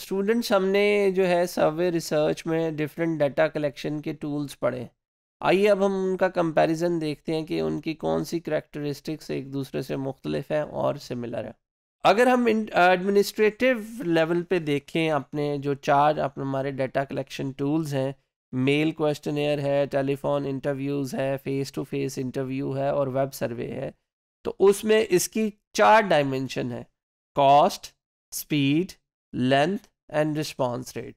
Students हमने जो है सर्वे रिसर्च में डिफरेंट डाटा कलेक्शन के टूल्स पढ़े आइए अब हम उनका कंपैरिजन देखते हैं कि उनकी कौन सी करेक्टरिस्टिक्स एक दूसरे से मुख्तलिफ हैं और सिमिलर हैं अगर हम एडमिनिस्ट्रेटिव लेवल पे देखें अपने जो चार अपने हमारे डाटा कलेक्शन टूल्स हैं मेल क्वेश्चन है टेलीफोन इंटरव्यूज़ है फ़ेस टू फेस इंटरव्यू है और वेब सर्वे है तो उसमें इसकी चार डायमेंशन है cost speed length and response rate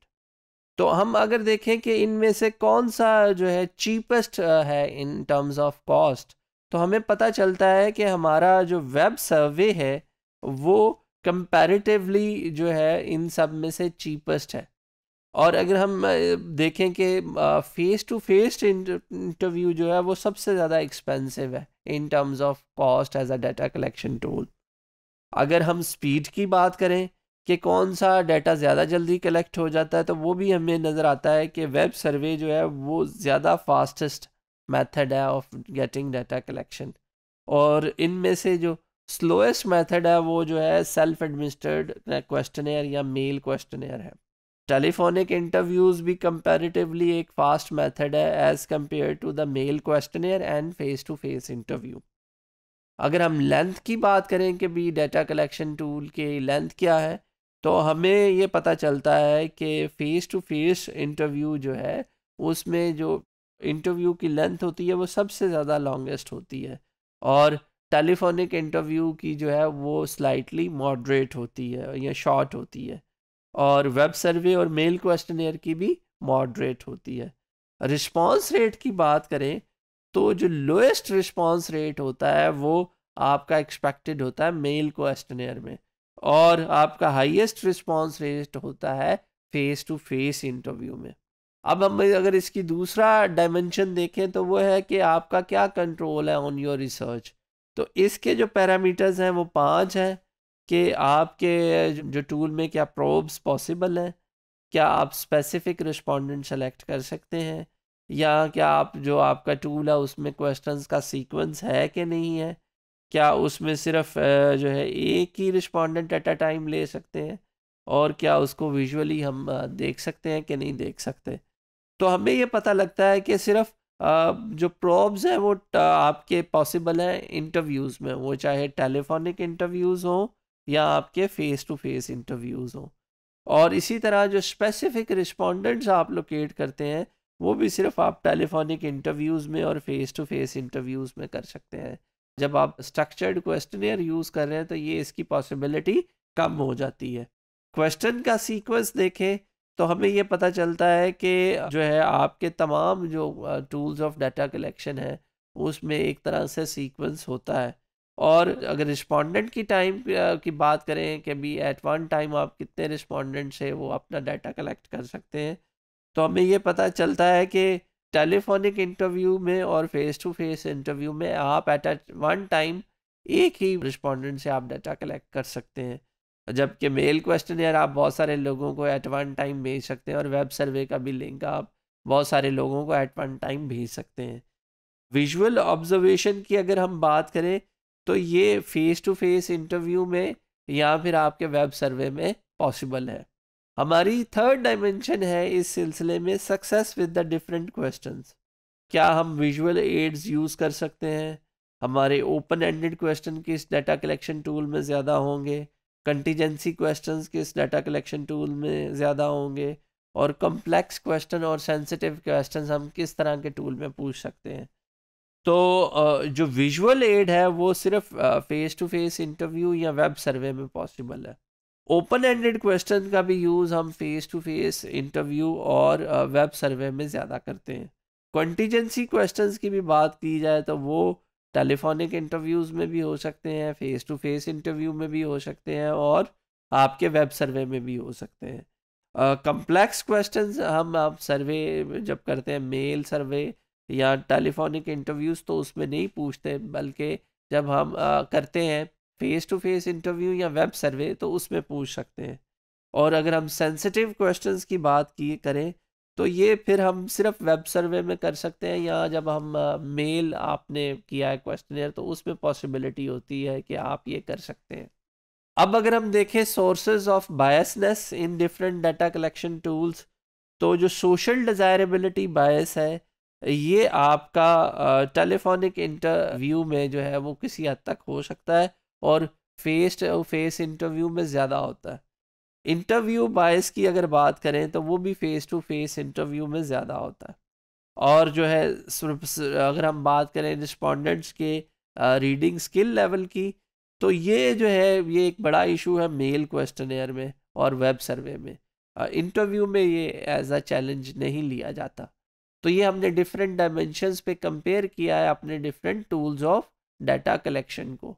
तो हम अगर देखें कि इनमें से कौन सा जो है चीपेस्ट है इन टर्म्स ऑफ कॉस्ट तो हमें पता चलता है कि हमारा जो वेब सर्वे है वो कंपैरेटिवली जो है इन सब में से चीपेस्ट है और अगर हम देखें कि फेस टू फेस इंटरव्यू जो है वो सबसे ज़्यादा एक्सपेंसिव है in terms of cost as a data collection tool अगर हम स्पीड की बात करें कि कौन सा डाटा ज़्यादा जल्दी कलेक्ट हो जाता है तो वो भी हमें नज़र आता है कि वेब सर्वे जो है वो ज़्यादा फास्टेस्ट मेथड है ऑफ गेटिंग डाटा कलेक्शन और इनमें से जो स्लोएस्ट मेथड है वो जो है सेल्फ एडमिनिस्टर्ड क्वेश्चन या मेल क्वेश्चन है टेलीफोनिक इंटरव्यूज़ भी कंपेरेटिवली एक फास्ट मेथड है as compare to the mail question and face to face interview अगर हम लेंथ की बात करें कि भी डाटा कलेक्शन टूल के लेंथ क्या है तो हमें ये पता चलता है कि फ़ेस टू फेस इंटरव्यू जो है उसमें जो इंटरव्यू की लेंथ होती है वो सबसे ज़्यादा लॉन्गेस्ट होती है और टेलीफोनिक इंटरव्यू की जो है वो स्लाइटली मॉडरेट होती है या शॉर्ट होती है और वेब सर्वे और मेल क्वेश्चन की भी मॉडरेट होती है रिस्पॉन्स रेट की बात करें तो जो लोएस्ट रिस्पॉन्स रेट होता है वो आपका एक्सपेक्टेड होता है मेल क्वेश्चन में और आपका हाईएस्ट रिस्पांस रेट होता है फेस टू फेस इंटरव्यू में अब हम हम्म। अगर इसकी दूसरा डायमेंशन देखें तो वो है कि आपका क्या कंट्रोल है ऑन योर रिसर्च तो इसके जो पैरामीटर्स हैं वो पांच हैं कि आपके जो टूल में क्या प्रोब्स पॉसिबल हैं क्या आप स्पेसिफिक रिस्पॉन्डेंट सेलेक्ट कर सकते हैं या क्या आप जो आपका टूल है उसमें क्वेश्चंस का सीक्वेंस है कि नहीं है क्या उसमें सिर्फ जो है एक ही रिस्पॉन्डेंट एट अ टाइम ले सकते हैं और क्या उसको विजुअली हम देख सकते हैं कि नहीं देख सकते तो हमें ये पता लगता है कि सिर्फ जो प्रॉब्स हैं वो आपके पॉसिबल हैं इंटरव्यूज़ में वो चाहे टेलीफोनिक इंटरव्यूज़ हों या आपके फ़ेस टू फेस इंटरव्यूज़ हों और इसी तरह जो स्पेसिफिक रिस्पोंडेंट्स आप लोकेट करते हैं वो भी सिर्फ आप टेलीफोनिक इंटरव्यूज़ में और फेस टू फेस इंटरव्यूज़ में कर सकते हैं जब आप स्ट्रक्चर्ड क्वेश्चनियर यूज़ कर रहे हैं तो ये इसकी पॉसिबिलिटी कम हो जाती है क्वेश्चन का सीक्वेंस देखें तो हमें ये पता चलता है कि जो है आपके तमाम जो टूल्स ऑफ डाटा कलेक्शन है उसमें एक तरह से सीक्वेंस होता है और अगर रिस्पोंडेंट की टाइम की बात करें कि भी एट वन टाइम आप कितने रिस्पोंडेंट से वो अपना डाटा कलेक्ट कर सकते हैं तो हमें ये पता चलता है कि टेलीफोनिक इंटरव्यू में और फेस टू फेस इंटरव्यू में आप एट एट वन टाइम एक ही रिस्पोंडेंट से आप डाटा कलेक्ट कर सकते हैं जबकि मेल क्वेश्चन यार आप बहुत सारे लोगों को एट वन टाइम भेज सकते हैं और वेब सर्वे का भी लिंक आप बहुत सारे लोगों को एट वन टाइम भेज सकते हैं विजुअल ऑब्जर्वेशन की अगर हम बात करें तो ये फेस टू फेस इंटरव्यू में या फिर आपके वेब सर्वे में पॉसिबल है हमारी थर्ड डायमेंशन है इस सिलसिले में success with the different questions क्या हम विजुअल एड्स यूज़ कर सकते हैं हमारे ओपन एंडेड क्वेश्चन किस डाटा कलेक्शन टूल में ज़्यादा होंगे कंटीजेंसी क्वेश्चन किस डाटा कलेक्शन टूल में ज़्यादा होंगे और कम्प्लेक्स क्वेश्चन और सेंसिटिव क्वेश्चन हम किस तरह के टूल में पूछ सकते हैं तो जो विजुअल एड है वो सिर्फ फेस टू फेस इंटरव्यू या वेब सर्वे में पॉसिबल है ओपन एंडेड क्वेश्चन का भी यूज़ हम फेस टू फेस इंटरव्यू और वेब uh, सर्वे में ज़्यादा करते हैं कंटीजेंसी क्वेश्चंस की भी बात की जाए तो वो टेलीफोनिक इंटरव्यूज़ में भी हो सकते हैं फेस टू फेस इंटरव्यू में भी हो सकते हैं और आपके वेब सर्वे में भी हो सकते हैं कम्प्लेक्स uh, क्वेश्चन हम आप सर्वे जब करते हैं मेल सर्वे या टेलीफोनिक इंटरव्यूज़ तो उसमें नहीं पूछते बल्कि जब हम uh, करते हैं फेस टू फेस इंटरव्यू या वेब सर्वे तो उसमें पूछ सकते हैं और अगर हम सेंसिटिव क्वेश्चंस की बात की करें तो ये फिर हम सिर्फ वेब सर्वे में कर सकते हैं या जब हम मेल आपने किया है क्वेश्चन तो उसमें पॉसिबिलिटी होती है कि आप ये कर सकते हैं अब अगर हम देखें sources of biasness in different data collection tools तो जो सोशल डिज़ायरेबिलिटी बायस है ये आपका टेलीफोनिक इंटरव्यू में जो है वो किसी हद तक हो सकता है और फेस टू फेस इंटरव्यू में ज़्यादा होता है इंटरव्यू बायस की अगर बात करें तो वो भी फेस टू फेस इंटरव्यू में ज़्यादा होता है और जो है अगर हम बात करें रिस्पोंडेंट्स के रीडिंग स्किल लेवल की तो ये जो है ये एक बड़ा इशू है मेल क्वेश्चन में और वेब सर्वे में इंटरव्यू में ये एज अ चैलेंज नहीं लिया जाता तो ये हमने डिफरेंट डायमेंशंस पे कंपेयर किया है अपने different tools of data collection को